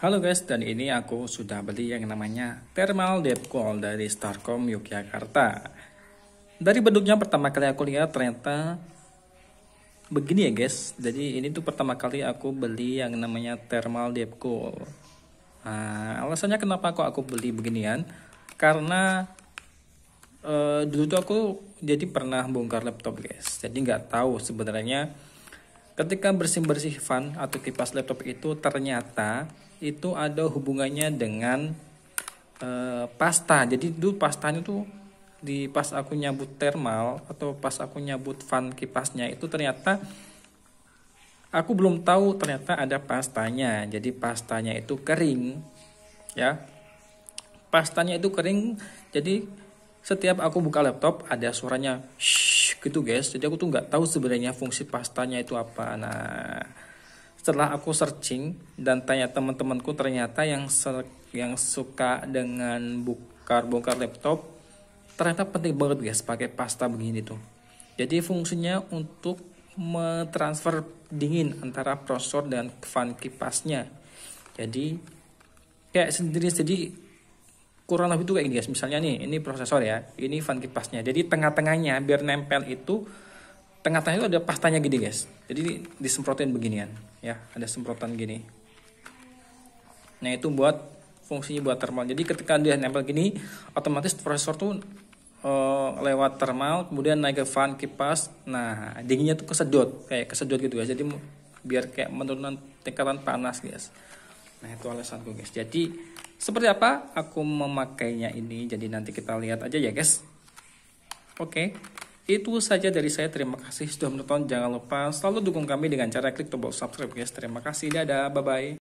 Halo guys, dan ini aku sudah beli yang namanya Thermal Deep Cool dari Starcom Yogyakarta. Dari bentuknya pertama kali aku lihat ternyata begini ya guys. Jadi ini tuh pertama kali aku beli yang namanya Thermal Deep Cool. Nah, alasannya kenapa kok aku beli beginian? Karena uh, dulu tuh aku jadi pernah bongkar laptop guys. Jadi nggak tahu sebenarnya Ketika bersih-bersih fan atau kipas laptop itu ternyata itu ada hubungannya dengan e, pasta. Jadi dulu pastanya tuh di pas aku nyabut thermal atau pas aku nyabut fan kipasnya itu ternyata aku belum tahu ternyata ada pastanya. Jadi pastanya itu kering ya. Pastanya itu kering. Jadi setiap aku buka laptop ada suaranya shh gitu guys jadi aku tuh nggak tahu sebenarnya fungsi pastanya itu apa nah setelah aku searching dan tanya teman-temanku ternyata yang yang suka dengan bukar-bukar laptop ternyata penting banget guys pakai pasta begini tuh jadi fungsinya untuk mentransfer dingin antara prosesor dan fan kipasnya jadi kayak sendiri jadi kurang lebih itu kayak gini guys misalnya nih ini prosesor ya ini fan kipasnya jadi tengah-tengahnya biar nempel itu tengah-tengah itu ada pastanya gini guys jadi disemprotin beginian ya ada semprotan gini nah itu buat fungsinya buat thermal jadi ketika dia nempel gini otomatis prosesor tuh uh, lewat thermal kemudian naik ke fan kipas nah dinginnya tuh kesedot kayak kesedot gitu guys jadi biar kayak menurunkan tingkatan panas guys nah itu alasanku guys jadi seperti apa aku memakainya ini? Jadi nanti kita lihat aja ya guys. Oke. Okay. Itu saja dari saya. Terima kasih sudah menonton. Jangan lupa selalu dukung kami dengan cara klik tombol subscribe, guys. Terima kasih. Dadah. Bye-bye.